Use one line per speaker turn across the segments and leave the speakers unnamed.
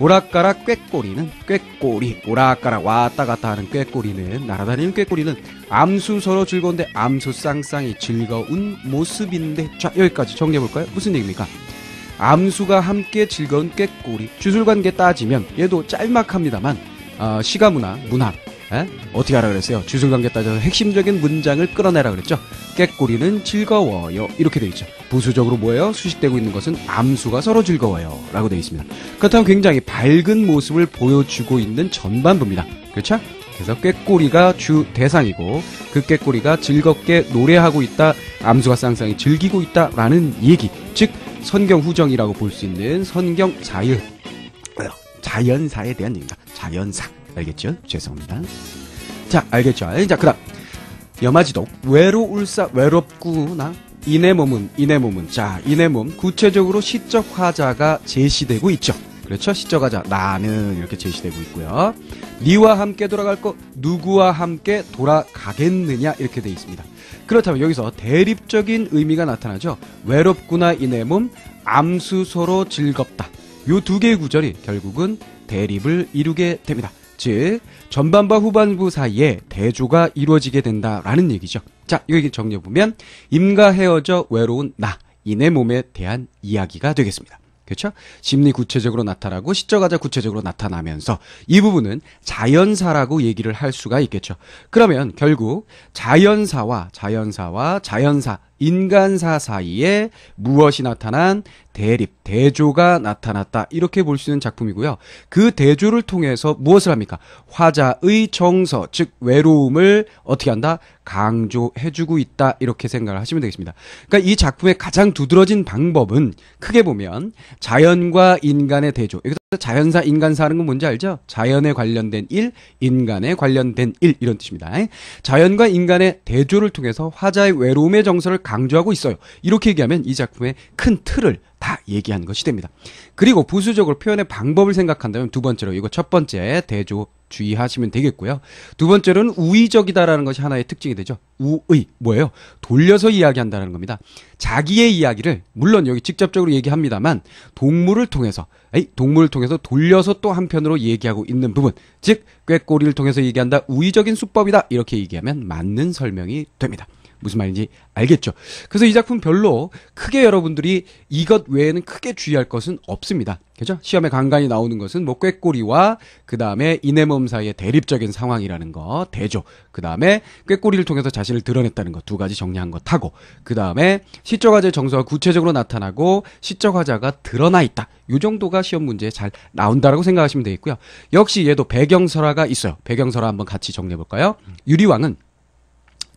오락가락 꾀꼬리는 꾀꼬리 오락가락 왔다 갔다 하는 꾀꼬리는 날아다니는 꾀꼬리는 암수 서로 즐거운데 암수 쌍쌍이 즐거운 모습인데 자 여기까지 정리해볼까요? 무슨 얘기입니까? 암수가 함께 즐거운 꾀꼬리 주술관계 따지면 얘도 짤막합니다만 어, 시가문화 문학 에? 어떻게 하라 그랬어요? 주술관계 따져서 핵심적인 문장을 끌어내라 그랬죠? 깨꼬리는 즐거워요. 이렇게 돼 있죠. 부수적으로 뭐예요? 수식되고 있는 것은 암수가 서로 즐거워요. 라고 돼 있습니다. 그렇다면 굉장히 밝은 모습을 보여주고 있는 전반부입니다. 그렇죠? 그래서 꾀꼬리가 주 대상이고 그 꾀꼬리가 즐겁게 노래하고 있다 암수가 쌍쌍이 즐기고 있다라는 얘기 즉 선경후정이라고 볼 수 있는 선경자유 자연사에 대한 얘기입니다 자연사 알겠죠? 죄송합니다. 자, 알겠죠? 자, 그 다음. 여마지독. 외로울사, 외롭구나. 이내 몸은, 이내 몸은. 자, 이내 몸. 구체적으로 시적 화자가 제시되고 있죠. 그렇죠? 시적 화자. 나는. 이렇게 제시되고 있고요. 니와 함께 돌아갈 것, 누구와 함께 돌아가겠느냐. 이렇게 돼 있습니다. 그렇다면 여기서 대립적인 의미가 나타나죠. 외롭구나 이내 몸, 암수소로 즐겁다. 요 두 개의 구절이 결국은 대립을 이루게 됩니다. 즉 전반부 후반부 사이에 대조가 이루어지게 된다라는 얘기죠. 자, 여기 정리해 보면 임과 헤어져 외로운 나 이내 몸에 대한 이야기가 되겠습니다. 그렇죠? 심리 구체적으로 나타나고 시적가자 구체적으로 나타나면서 이 부분은 자연사라고 얘기를 할 수가 있겠죠. 그러면 결국 자연사와 자연사와 자연사 인간사 사이에 무엇이 나타난 대립, 대조가 나타났다. 이렇게 볼 수 있는 작품이고요. 그 대조를 통해서 무엇을 합니까? 화자의 정서, 즉 외로움을 어떻게 한다? 강조해주고 있다. 이렇게 생각을 하시면 되겠습니다. 그러니까 이 작품의 가장 두드러진 방법은 크게 보면 자연과 인간의 대조. 자연사 인간사라는 건 뭔지 알죠? 자연에 관련된 일, 인간에 관련된 일 이런 뜻입니다. 자연과 인간의 대조를 통해서 화자의 외로움의 정서를 강조하고 있어요. 이렇게 얘기하면 이 작품의 큰 틀을 다 얘기한 것이 됩니다. 그리고 부수적으로 표현의 방법을 생각한다면 두 번째로 이거 첫 번째 대조 주의하시면 되겠고요. 두 번째로는 우의적이다라는 것이 하나의 특징이 되죠. 우의 뭐예요? 돌려서 이야기한다는 겁니다. 자기의 이야기를 물론 여기 직접적으로 얘기합니다만 동물을 통해서 동물을 통해서 돌려서 또 한편으로 얘기하고 있는 부분, 즉 꾀꼬리를 통해서 얘기한다 우위적인 수법이다 이렇게 얘기하면 맞는 설명이 됩니다. 무슨 말인지 알겠죠. 그래서 이 작품 별로 크게 여러분들이 이것 외에는 크게 주의할 것은 없습니다. 그죠? 시험에 간간히 나오는 것은 뭐 꾀꼬리와 그 다음에 이내몸 사이의 대립적인 상황이라는 거, 대조. 그 다음에 꾀꼬리를 통해서 자신을 드러냈다는 것 두 가지 정리한 것 하고, 그 다음에 시적 화자의 정서가 구체적으로 나타나고 시적 화자가 드러나 있다. 요 정도가 시험 문제에 잘 나온다라고 생각하시면 되겠고요. 역시 얘도 배경설화가 있어요. 배경설화 한번 같이 정리해 볼까요? 유리왕은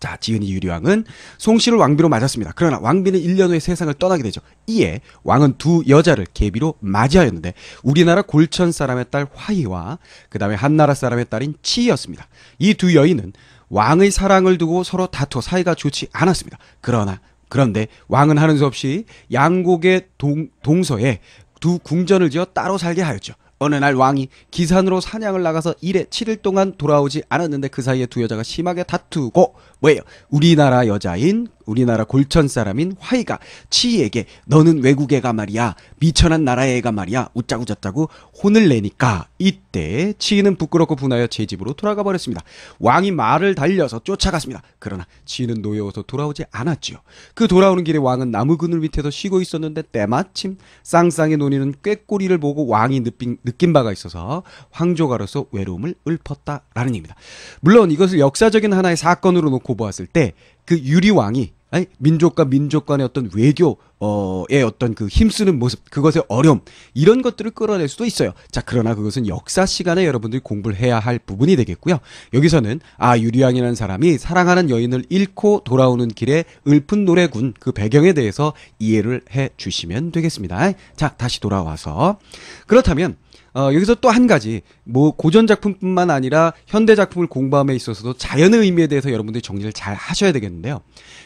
자, 지은이 유리왕은 송씨를 왕비로 맞았습니다. 그러나 왕비는 1년 후에 세상을 떠나게 되죠. 이에 왕은 두 여자를 계비로 맞이하였는데 우리나라 골천 사람의 딸 화희와 그 다음에 한나라 사람의 딸인 치이였습니다. 이 두 여인은 왕의 사랑을 두고 서로 다투어 사이가 좋지 않았습니다. 그러나 그런데 왕은 하는 수 없이 양곡의 동, 동서에 두 궁전을 지어 따로 살게 하였죠. 어느 날 왕이 기산으로 사냥을 나가서 일에 7일 동안 돌아오지 않았는데 그 사이에 두 여자가 심하게 다투고 뭐예요? 우리나라 여자인 우리나라 골천 사람인 화이가 치이에게 너는 외국 애가 말이야 미천한 나라의 애가 말이야 웃자고저자고 혼을 내니까 이때 치이는 부끄럽고 분하여 제 집으로 돌아가 버렸습니다. 왕이 말을 달려서 쫓아갔습니다. 그러나 치이는 노여워서 돌아오지 않았지요. 그 돌아오는 길에 왕은 나무 그늘 밑에서 쉬고 있었는데 때마침 쌍쌍의 논의는 꾀꼬리를 보고 왕이 느낀, 느낀 바가 있어서 황조가로서 외로움을 읊었다라는 얘기입니다. 물론 이것을 역사적인 하나의 사건으로 놓고 보았을 때그 유리왕이 아니, 민족과 민족 간의 어떤 외교의 어떤 그 힘쓰는 모습, 그것의 어려움, 이런 것들을 끌어낼 수도 있어요. 자, 그러나 그것은 역사 시간에 여러분들이 공부를 해야 할 부분이 되겠고요. 여기서는, 아, 유리왕이라는 사람이 사랑하는 여인을 잃고 돌아오는 길에 읊은 노래군 그 배경에 대해서 이해를 해 주시면 되겠습니다. 자, 다시 돌아와서. 그렇다면, 어, 여기서 또 한 가지 뭐 고전 작품뿐만 아니라 현대 작품을 공부함에 있어서도 자연의 의미에 대해서 여러분들이 정리를 잘 하셔야 되겠는데요.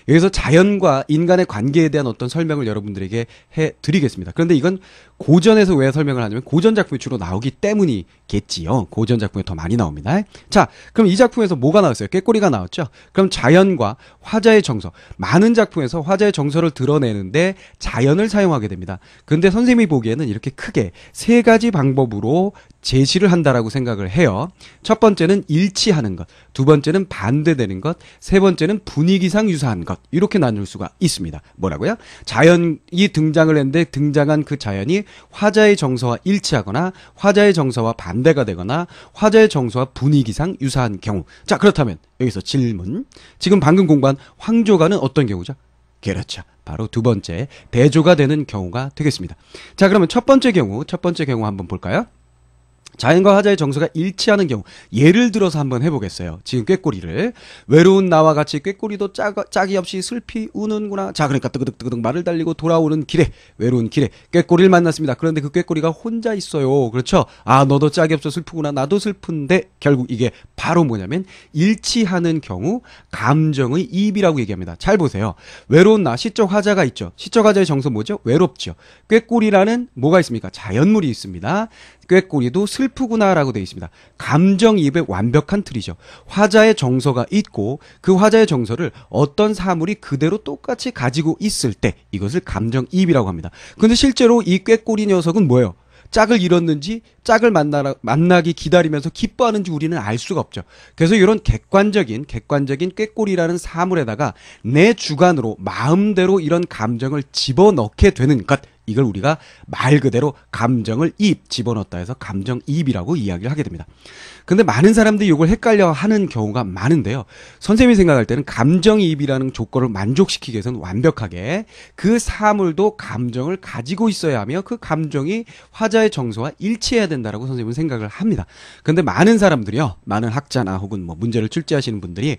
여기서 자연과 인간의 관계에 대한 어떤 설명을 여러분들에게 해 드리겠습니다. 그런데 이건 고전에서 왜 설명을 하냐면 고전 작품이 주로 나오기 때문이겠지요. 고전 작품이더 많이 나옵니다. 자, 그럼 이 작품에서 뭐가 나왔어요? 깨꼬리가 나왔죠. 그럼 자연과 화자의 정서. 많은 작품에서 화자의 정서를 드러내는데 자연을 사용하게 됩니다. 근데 선생님이 보기에는 이렇게 크게 세 가지 방법으로 제시를 한다라고 생각을 해요. 첫 번째는 일치하는 것, 두 번째는 반대되는 것, 세 번째는 분위기상 유사한 것. 과 이렇게 나눌 수가 있습니다. 뭐라고요? 자연이 등장을 했는데 등장한 그 자연이 화자의 정서와 일치하거나 화자의 정서와 반대가 되거나 화자의 정서와 분위기상 유사한 경우. 자 그렇다면 여기서 질문. 지금 방금 공부한 황조가는 어떤 경우죠? 그렇죠. 바로 두 번째 대조가 되는 경우가 되겠습니다. 자 그러면 첫 번째 경우 첫 번째 경우 한번 볼까요? 자연과 화자의 정서가 일치하는 경우 예를 들어서 한번 해보겠어요. 지금 꾀꼬리를 외로운 나와 같이 꾀꼬리도 짜, 짝이 없이 슬피 우는구나. 자 그러니까 뜨그득뜨그득 말을 달리고 돌아오는 길에 외로운 길에 꾀꼬리를 만났습니다. 그런데 그 꾀꼬리가 혼자 있어요. 그렇죠? 아 너도 짝이 없어 슬프구나. 나도 슬픈데 결국 이게 바로 뭐냐면 일치하는 경우 감정의 입이라고 얘기합니다. 잘 보세요. 외로운 나 시적 화자가 있죠. 시적 화자의 정서 뭐죠? 외롭죠. 꾀꼬리라는 뭐가 있습니까? 자연물이 있습니다. 꾀꼬리도 슬프구나라고 되어 있습니다. 감정이입의 완벽한 틀이죠. 화자의 정서가 있고 그 화자의 정서를 어떤 사물이 그대로 똑같이 가지고 있을 때 이것을 감정이입이라고 합니다. 근데 실제로 이 꾀꼬리 녀석은 뭐예요? 짝을 잃었는지 짝을 만나 만나기 기다리면서 기뻐하는지 우리는 알 수가 없죠. 그래서 이런 객관적인 객관적인 꾀꼬리라는 사물에다가 내 주관으로 마음대로 이런 감정을 집어넣게 되는 것 이걸 우리가 말 그대로 감정을 입 집어넣었다 해서 감정 입이라고 이야기를 하게 됩니다. 근데 많은 사람들이 이걸 헷갈려 하는 경우가 많은데요. 선생님이 생각할 때는 감정 입이라는 조건을 만족시키기 위해서는 완벽하게 그 사물도 감정을 가지고 있어야 하며 그 감정이 화자의 정서와 일치해야 된다라고 선생님은 생각을 합니다. 근데 많은 사람들이요. 많은 학자나 혹은 뭐 문제를 출제하시는 분들이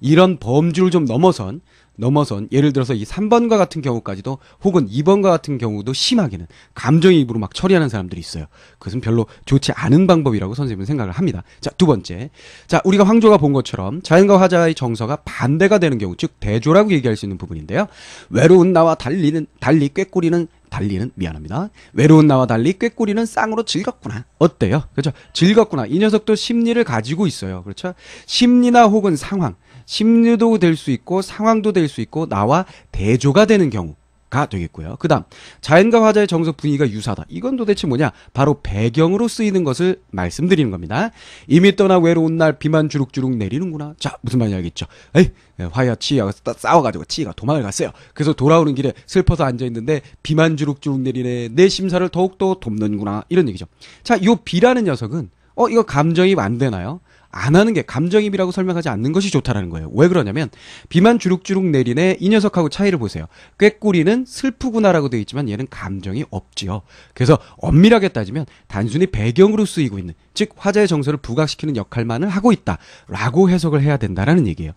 이런 범주를 좀 넘어선 넘어선 예를 들어서 이 3번과 같은 경우까지도 혹은 2번과 같은 경우도 심하게는 감정이입으로 막 처리하는 사람들이 있어요. 그것은 별로 좋지 않은 방법이라고 선생님은 생각을 합니다. 자, 두 번째. 자, 우리가 황조가 본 것처럼 자연과 화자의 정서가 반대가 되는 경우, 즉 대조라고 얘기할 수 있는 부분인데요. 외로운 나와 달리는 달리 꾀꼬리는 달리는 미안합니다. 외로운 나와 달리 꾀꼬리는 쌍으로 즐겁구나. 어때요? 그렇죠? 즐겁구나. 이 녀석도 심리를 가지고 있어요. 그렇죠? 심리나 혹은 상황. 심리도 될 수 있고 상황도 될 수 있고 나와 대조가 되는 경우. 가 되겠고요. 그 다음 자연과 화자의 정서 분위기가 유사하다. 이건 도대체 뭐냐? 바로 배경으로 쓰이는 것을 말씀드리는 겁니다. 이미 떠나 외로운 날 비만 주룩주룩 내리는구나. 자 무슨 말인지 알겠죠? 에이 화야 치이가 싸워가지고 치이가 도망을 갔어요. 그래서 돌아오는 길에 슬퍼서 앉아있는데 비만 주룩주룩 내리네. 내 심사를 더욱더 돕는구나. 이런 얘기죠. 자요 비라는 녀석은 어 이거 감정이 안 되나요? 안 하는 게 감정입이라고 설명하지 않는 것이 좋다라는 거예요. 왜 그러냐면 비만 주룩주룩 내리네 이 녀석하고 차이를 보세요. 꾀꼬리는 슬프구나라고 돼 있지만 얘는 감정이 없지요. 그래서 엄밀하게 따지면 단순히 배경으로 쓰이고 있는 즉 화자의 정서를 부각시키는 역할만을 하고 있다라고 해석을 해야 된다라는 얘기예요.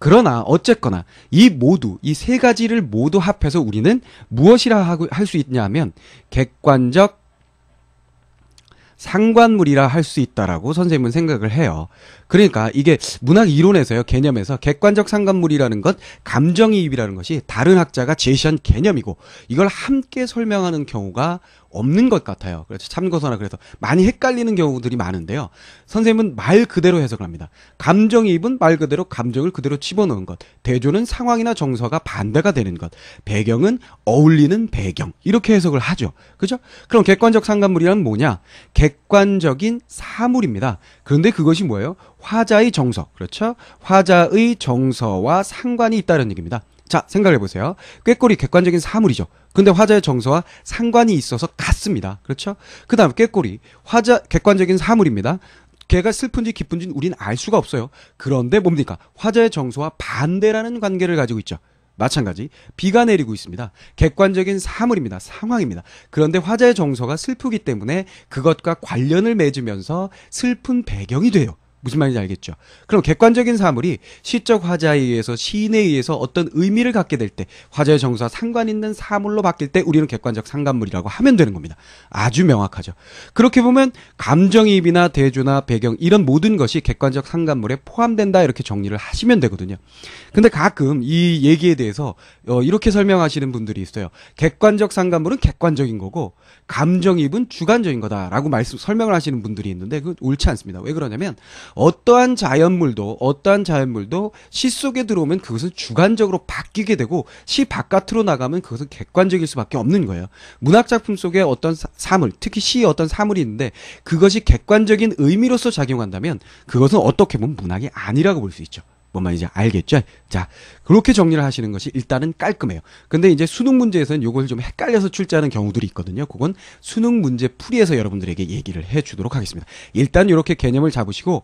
그러나 어쨌거나 이 모두 이 세 가지를 모두 합해서 우리는 무엇이라 할 수 있냐 하면 객관적 상관물이라 할 수 있다라고 선생님은 생각을 해요. 그러니까 이게 문학 이론에서요, 개념에서 객관적 상관물이라는 것, 감정이입이라는 것이 다른 학자가 제시한 개념이고 이걸 함께 설명하는 경우가 없는 것 같아요. 그래서 참고서나 그래서 많이 헷갈리는 경우들이 많은데요. 선생님은 말 그대로 해석을 합니다. 감정이입은 말 그대로 감정을 그대로 집어넣은 것. 대조는 상황이나 정서가 반대가 되는 것. 배경은 어울리는 배경. 이렇게 해석을 하죠. 그죠? 그럼 객관적 상관물이란 뭐냐? 객관적인 사물입니다. 그런데 그것이 뭐예요? 화자의 정서. 그렇죠? 화자의 정서와 상관이 있다는 얘기입니다. 자, 생각해 보세요. 꾀꼬리 객관적인 사물이죠. 근데 화자의 정서와 상관이 있어서 같습니다. 그렇죠? 그 다음 꾀꼬리 화자 객관적인 사물입니다. 걔가 슬픈지 기쁜지는 우린 알 수가 없어요. 그런데 뭡니까? 화자의 정서와 반대라는 관계를 가지고 있죠. 마찬가지 비가 내리고 있습니다. 객관적인 사물입니다. 상황입니다. 그런데 화자의 정서가 슬프기 때문에 그것과 관련을 맺으면서 슬픈 배경이 돼요. 무슨 말인지 알겠죠? 그럼 객관적인 사물이 시적 화자에 의해서 시인에 의해서 어떤 의미를 갖게 될 때 화자의 정서와 상관 있는 사물로 바뀔 때 우리는 객관적 상관물이라고 하면 되는 겁니다. 아주 명확하죠. 그렇게 보면 감정이입이나 대조나 배경 이런 모든 것이 객관적 상관물에 포함된다 이렇게 정리를 하시면 되거든요. 근데 가끔 이 얘기에 대해서 어, 이렇게 설명하시는 분들이 있어요. 객관적 상관물은 객관적인 거고 감정이입은 주관적인 거다라고 말씀 설명을 하시는 분들이 있는데 그건 옳지 않습니다. 왜 그러냐면 어떠한 자연물도 어떠한 자연물도 시 속에 들어오면 그것은 주관적으로 바뀌게 되고 시 바깥으로 나가면 그것은 객관적일 수밖에 없는 거예요. 문학 작품 속에 어떤 사물, 특히 시의 어떤 사물이 있는데 그것이 객관적인 의미로서 작용한다면 그것은 어떻게 보면 문학이 아니라고 볼 수 있죠. 것만 뭐 이제 알겠죠? 자, 그렇게 정리를 하시는 것이 일단은 깔끔해요. 근데 이제 수능 문제에서는 요걸 좀 헷갈려서 출제하는 경우들이 있거든요. 그건 수능 문제 풀이에서 여러분들에게 얘기를 해 주도록 하겠습니다. 일단 이렇게 개념을 잡으시고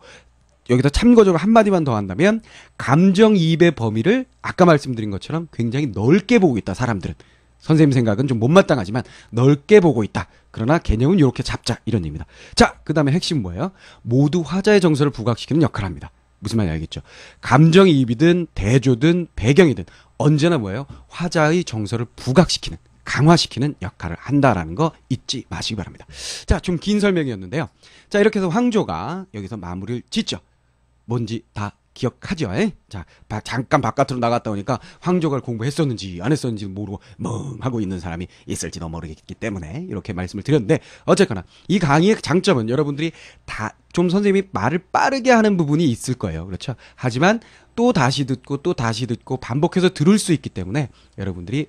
여기다 참고적으로 한마디만 더 한다면 감정이입의 범위를 아까 말씀드린 것처럼 굉장히 넓게 보고 있다 사람들은 선생님 생각은 좀 못마땅하지만 넓게 보고 있다 그러나 개념은 이렇게 잡자 이런 얘기입니다 자그 다음에 핵심 뭐예요 모두 화자의 정서를 부각시키는 역할을 합니다 무슨 말인지 알겠죠. 감정이입이든 대조든 배경이든 언제나 뭐예요? 화자의 정서를 부각시키는 강화시키는 역할을 한다라는 거 잊지 마시기 바랍니다. 자, 좀 긴 설명이었는데요. 자, 이렇게 해서 황조가 여기서 마무리를 짓죠. 뭔지 다 기억하죠? 에? 자, 바, 잠깐 바깥으로 나갔다 오니까 황조가 공부했었는지 안 했었는지 모르고 멍하고 있는 사람이 있을지도 모르겠기 때문에 이렇게 말씀을 드렸는데 어쨌거나 이 강의의 장점은 여러분들이 다좀 선생님이 말을 빠르게 하는 부분이 있을 거예요. 그렇죠? 하지만 또 다시 듣고 또 다시 듣고 반복해서 들을 수 있기 때문에 여러분들이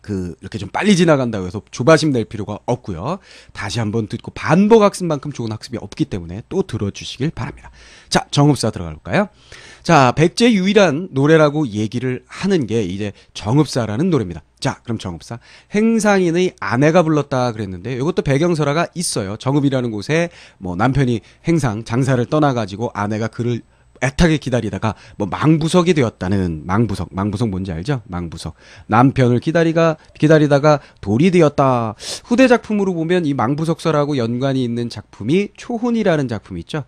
그 이렇게 좀 빨리 지나간다고 해서 조바심 낼 필요가 없고요. 다시 한번 듣고 반복 학습만큼 좋은 학습이 없기 때문에 또 들어주시길 바랍니다. 자, 정읍사 들어가 볼까요? 자, 백제 유일한 노래라고 얘기를 하는 게 이제 정읍사라는 노래입니다. 자, 그럼 정읍사. 행상인의 아내가 불렀다 그랬는데 이것도 배경설화가 있어요. 정읍이라는 곳에 뭐 남편이 행상 장사를 떠나가지고 아내가 그를 애타게 기다리다가 뭐 망부석이 되었다는 망부석 망부석 뭔지 알죠? 망부석 남편을 기다리가 기다리다가 돌이 되었다 후대 작품으로 보면 이 망부석설하고 연관이 있는 작품이 초혼이라는 작품이 있죠.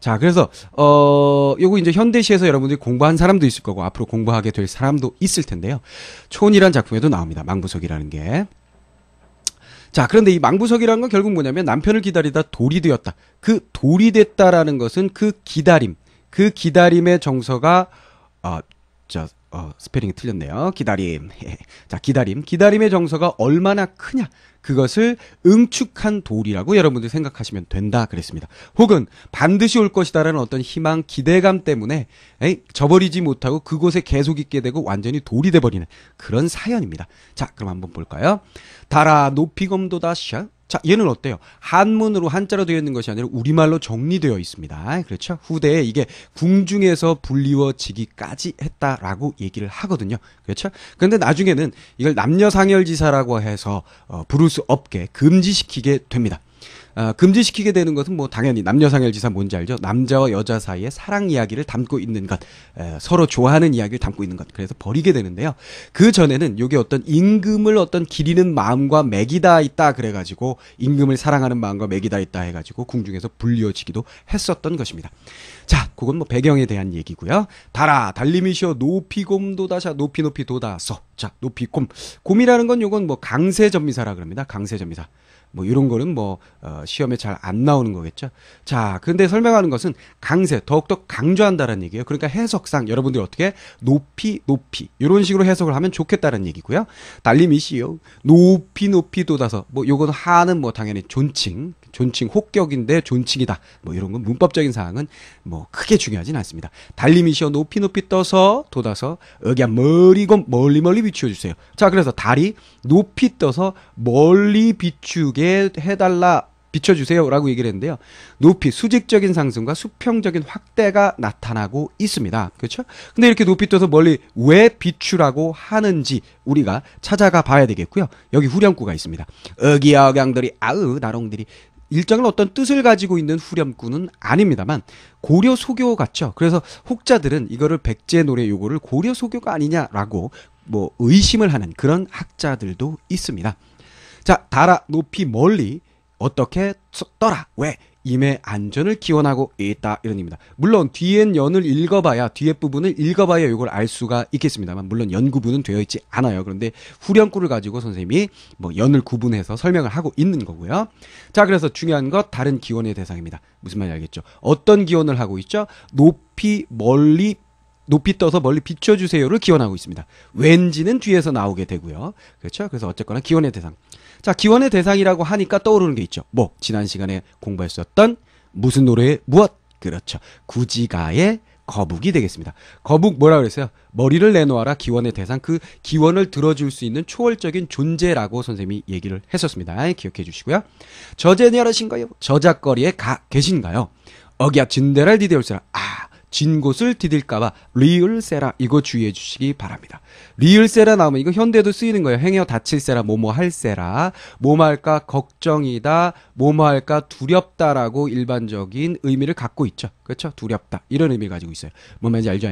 자, 그래서 어 요거 이제 현대시에서 여러분들이 공부한 사람도 있을 거고 앞으로 공부하게 될 사람도 있을 텐데요. 촌이란 작품에도 나옵니다. 망부석이라는 게. 자, 그런데 이 망부석이라는 건 결국 뭐냐면 남편을 기다리다 돌이 되었다. 그 돌이 됐다라는 것은 그 기다림, 그 기다림의 정서가 어, 저, 어, 스페링이 틀렸네요. 기다림. 예. 자, 기다림. 기다림의 정서가 얼마나 크냐. 그것을 응축한 돌이라고 여러분들 생각하시면 된다. 그랬습니다. 혹은 반드시 올 것이다라는 어떤 희망, 기대감 때문에 에이, 저버리지 못하고 그곳에 계속 있게 되고 완전히 돌이 돼버리는 그런 사연입니다. 자, 그럼 한번 볼까요? 달아 높이 검도다 샤. 자, 얘는 어때요? 한문으로 한자로 되어 있는 것이 아니라 우리말로 정리되어 있습니다. 그렇죠? 후대에 이게 궁중에서 불리워지기까지 했다라고 얘기를 하거든요. 그렇죠? 그런데 나중에는 이걸 남녀상열지사라고 해서 어, 부를 수 없게 금지시키게 됩니다. 아, 금지시키게 되는 것은 뭐 당연히 남녀상열지사 뭔지 알죠? 남자와 여자 사이의 사랑 이야기를 담고 있는 것, 에, 서로 좋아하는 이야기를 담고 있는 것. 그래서 버리게 되는데요. 그 전에는 이게 어떤 임금을 어떤 기리는 마음과 맥이다 있다 그래가지고 임금을 사랑하는 마음과 맥이다 있다 해가지고 궁중에서 불리어지기도 했었던 것입니다. 자, 그건 뭐 배경에 대한 얘기고요. 달아 달림이시여 높이 곰도다샤 높이 높이 도다서 자 높이 곰 곰이라는 건 요건 뭐 강세 전미사라 그럽니다. 강세 전미사. 뭐 이런 거는 뭐 어, 시험에 잘 안 나오는 거겠죠. 자, 근데 설명하는 것은 강세, 더욱더 강조한다는 라 얘기예요. 그러니까 해석상 여러분들이 어떻게 높이, 높이 이런 식으로 해석을 하면 좋겠다는 얘기고요. 달림이시요. 높이, 높이 돋아서 뭐 요건 하는 뭐 당연히 존칭, 존칭 혹격인데 존칭이다. 뭐 이런 건 문법적인 사항은 뭐 크게 중요하진 않습니다. 달림이시요 높이 높이 떠서 돋아서 여기 멀리건 멀리 멀리 비추어 주세요. 자, 그래서 달이 높이 떠서 멀리 비추게 해달라 비춰주세요라고 얘기를 했는데요. 높이 수직적인 상승과 수평적인 확대가 나타나고 있습니다. 그렇죠? 근데 이렇게 높이 떠서 멀리 왜 비추라고 하는지 우리가 찾아가 봐야 되겠고요. 여기 후렴구가 있습니다. 어기야어강들이 아으 나롱들이 일정한 어떤 뜻을 가지고 있는 후렴구는 아닙니다만 고려 소교 같죠. 그래서 혹자들은 이거를 백제 노래 요거를 고려 소교가 아니냐라고 뭐 의심을 하는 그런 학자들도 있습니다. 자, 달아 높이 멀리 어떻게 떠라 왜 임의 안전을 기원하고 있다 이런 입니다. 물론 뒤엔 연을 읽어봐야 뒤에 부분을 읽어봐야 이걸 알 수가 있겠습니다만 물론 연 구분은 되어 있지 않아요. 그런데 후렴구를 가지고 선생님이 뭐 연을 구분해서 설명을 하고 있는 거고요. 자 그래서 중요한 것 다른 기원의 대상입니다. 무슨 말인지 알겠죠? 어떤 기원을 하고 있죠? 높이 멀리 높이 떠서 멀리 비춰주세요를 기원하고 있습니다. 왠지는 뒤에서 나오게 되고요. 그렇죠? 그래서 어쨌거나 기원의 대상. 자, 기원의 대상이라고 하니까 떠오르는 게 있죠. 뭐, 지난 시간에 공부했었던 무슨 노래의 무엇? 그렇죠. 구지가의 거북이 되겠습니다. 거북 뭐라 그랬어요? 머리를 내놓아라 기원의 대상 그 기원을 들어줄 수 있는 초월적인 존재라고 선생님이 얘기를 했었습니다. 기억해 주시고요. 저제니아라신가요? 저작거리에 가 계신가요? 어기야 진대랄 디데올스라. 아진 곳을 디딜까봐 리을세라 이거 주의해 주시기 바랍니다. 리을세라 나오면 이거 현대도 쓰이는 거예요. 행여 다칠세라 뭐뭐 할세라 뭐뭐할까 걱정이다 뭐뭐할까 두렵다라고 일반적인 의미를 갖고 있죠. 그렇죠? 두렵다 이런 의미 가지고 있어요. 뭔 말인지 알죠?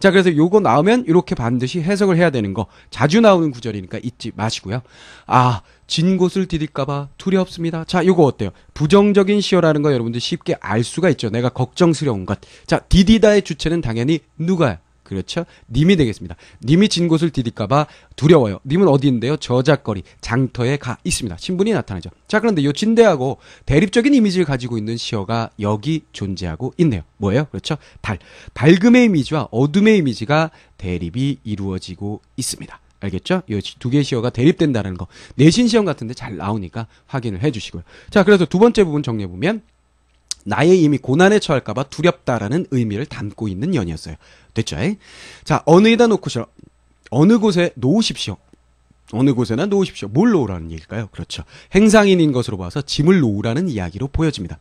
자 그래서 요거 나오면 이렇게 반드시 해석을 해야 되는 거 자주 나오는 구절이니까 잊지 마시고요. 아진 곳을 디딜까봐 두렵습니다. 자, 요거 어때요? 부정적인 시어라는 거 여러분들 쉽게 알 수가 있죠. 내가 걱정스러운 것. 자, 디디다의 주체는 당연히 누가요? 그렇죠? 님이 되겠습니다. 님이 진 곳을 디딜까봐 두려워요. 님은 어디인데요? 저작거리, 장터에 가 있습니다. 신분이 나타나죠. 자, 그런데 요 진대하고 대립적인 이미지를 가지고 있는 시어가 여기 존재하고 있네요. 뭐예요? 그렇죠? 달. 밝음의 이미지와 어둠의 이미지가 대립이 이루어지고 있습니다. 알겠죠? 이 두 개의 시어가 대립된다는 거. 내신 시험 같은데 잘 나오니까 확인을 해주시고요. 자, 그래서 두 번째 부분 정리해보면, 나의 이미 고난에 처할까봐 두렵다라는 의미를 담고 있는 연이었어요. 됐죠? 에? 자, 어느에다 놓고서, 어느 곳에 놓으십시오. 어느 곳에나 놓으십시오. 뭘 놓으라는 얘기일까요? 그렇죠. 행상인인 것으로 봐서 짐을 놓으라는 이야기로 보여집니다.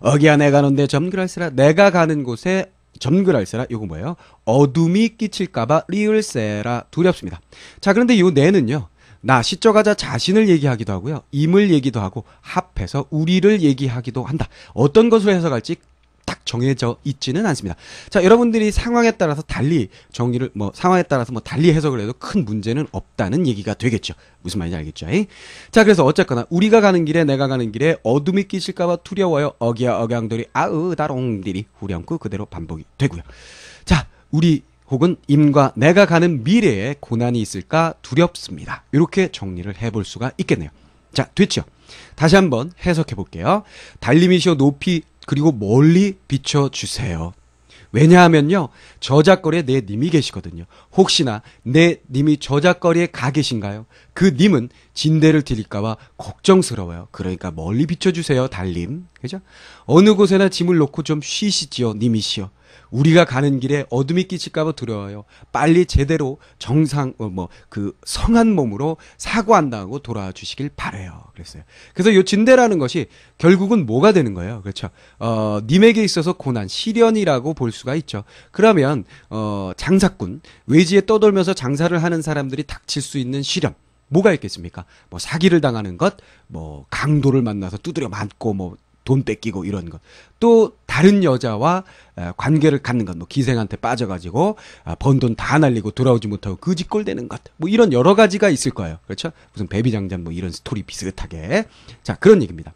어기 안에 가는데 점그랄스라 내가 가는 곳에 점글할세라 이거 뭐예요? 어둠이 끼칠까봐 리을세라 두렵습니다. 자 그런데 요 내는요. 나 시적하자 자신을 얘기하기도 하고요. 임을 얘기도 하고 합해서 우리를 얘기하기도 한다. 어떤 것으로 해석할지 딱 정해져 있지는 않습니다. 자, 여러분들이 상황에 따라서 달리 정리를 뭐 상황에 따라서 뭐 달리 해석을 해도 큰 문제는 없다는 얘기가 되겠죠. 무슨 말인지 알겠죠? 에이? 자, 그래서 어쨌거나 우리가 가는 길에 내가 가는 길에 어둠이 끼실까봐 두려워요. 어기야 억양들이 아으 다롱들이 후렴구 그대로 반복이 되고요. 자, 우리 혹은 임과 내가 가는 미래에 고난이 있을까 두렵습니다. 이렇게 정리를 해볼 수가 있겠네요. 자, 됐죠? 다시 한번 해석해 볼게요. 달리미시여 높이 그리고 멀리 비춰주세요. 왜냐하면요, 저작거리에 내 님이 계시거든요. 혹시나 내 님이 저작거리에 가 계신가요? 그 님은 진대를 드릴까봐 걱정스러워요. 그러니까 멀리 비춰주세요, 달님. 그죠? 어느 곳에나 짐을 놓고 좀 쉬시지요, 님이시여. 우리가 가는 길에 어둠이 끼칠까봐 두려워요. 빨리 제대로 정상 어, 뭐그 성한 몸으로 사고한다고 돌아와 주시길 바래요. 그랬어요. 그래서 요 진대라는 것이 결국은 뭐가 되는 거예요. 그렇죠. 어 님에게 있어서 고난 시련이라고 볼 수가 있죠. 그러면 어 장사꾼 외지에 떠돌면서 장사를 하는 사람들이 닥칠 수 있는 시련 뭐가 있겠습니까? 뭐 사기를 당하는 것, 뭐 강도를 만나서 두드려 맞고 뭐돈 뺏기고 이런 것. 또 다른 여자와 관계를 갖는 것, 뭐 기생한테 빠져가지고 아, 번돈 다 날리고 돌아오지 못하고 그지꼴 되는 것, 뭐 이런 여러 가지가 있을 거예요. 그렇죠? 무슨 베비장전 뭐 이런 스토리 비슷하게. 자, 그런 얘기입니다.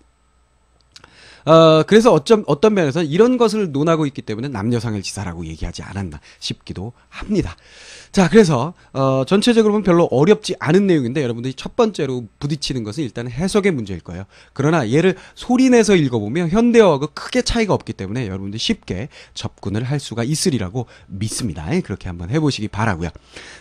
어, 그래서 어쩜, 어떤 면에서 이런 것을 논하고 있기 때문에 남녀상일지사라고 얘기하지 않았나 싶기도 합니다. 자, 그래서 어, 전체적으로 보면 별로 어렵지 않은 내용인데 여러분들이 첫 번째로 부딪히는 것은 일단 해석의 문제일 거예요. 그러나 얘를 소리내서 읽어보면 현대어하고 크게 차이가 없기 때문에 여러분들이 쉽게 접근을 할 수가 있으리라고 믿습니다. 예, 그렇게 한번 해보시기 바라고요.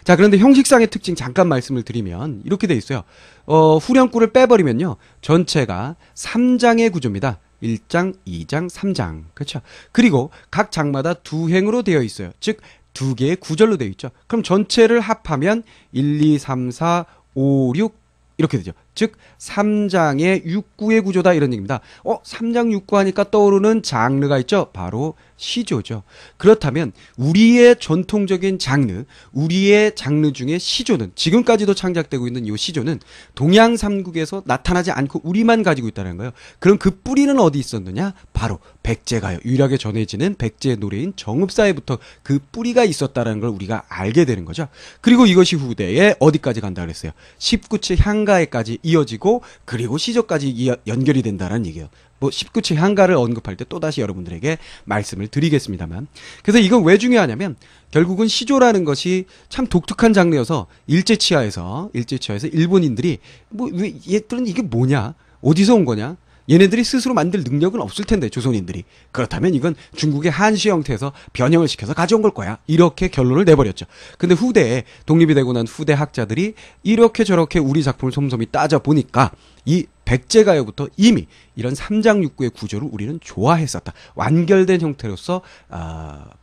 자, 그런데 형식상의 특징 잠깐 말씀을 드리면 이렇게 돼 있어요. 어, 후렴구를 빼버리면요. 전체가 3장의 구조입니다. 1장, 2장, 3장. 그렇죠? 그리고 각 장마다 두 행으로 되어 있어요. 즉 두 개의 구절로 되어 있죠. 그럼 전체를 합하면 1, 2, 3, 4, 5, 6 이렇게 되죠. 즉 3장의 6구의 구조다 이런 얘기입니다. 어, 3장 6구 하니까 떠오르는 장르가 있죠. 바로 시조죠. 그렇다면 우리의 전통적인 장르, 우리의 장르 중에 시조는 지금까지도 창작되고 있는 이 시조는 동양 삼국에서 나타나지 않고 우리만 가지고 있다는 거예요. 그럼 그 뿌리는 어디 있었느냐? 바로 백제가요. 유일하게 전해지는 백제 의 노래인 정읍사회부터그 뿌리가 있었다는 걸 우리가 알게 되는 거죠. 그리고 이것이 후대에 어디까지 간다 그랬어요? 1 9층 향가에까지 이어지고 그리고 시조까지 이어, 연결이 된다는 얘기예요. 뭐 19치 향가를 언급할 때 또다시 여러분들에게 말씀을 드리겠습니다만. 그래서 이건 왜 중요하냐면 결국은 시조라는 것이 참 독특한 장르여서 일제치하에서 일제치하에서 일본인들이 뭐 얘들은 이게 뭐냐? 어디서 온 거냐? 얘네들이 스스로 만들 능력은 없을 텐데 조선인들이 그렇다면 이건 중국의 한시 형태에서 변형을 시켜서 가져온 걸 거야 이렇게 결론을 내버렸죠 근데 후대에 독립이 되고 난 후대 학자들이 이렇게 저렇게 우리 작품을 솜솜히 따져 보니까 이 백제가요부터 이미 이런 삼장육구의 구조를 우리는 좋아했었다 완결된 형태로서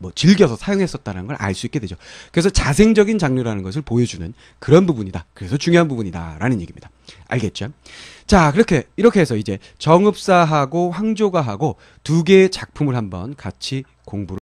아뭐 즐겨서 사용했었다는 걸 알 수 있게 되죠 그래서 자생적인 장르라는 것을 보여주는 그런 부분이다 그래서 중요한 부분이다라는 얘기입니다 알겠죠? 자, 그렇게 이렇게 해서 이제 정읍사하고 황조가하고 두 개의 작품을 한번 같이 공부를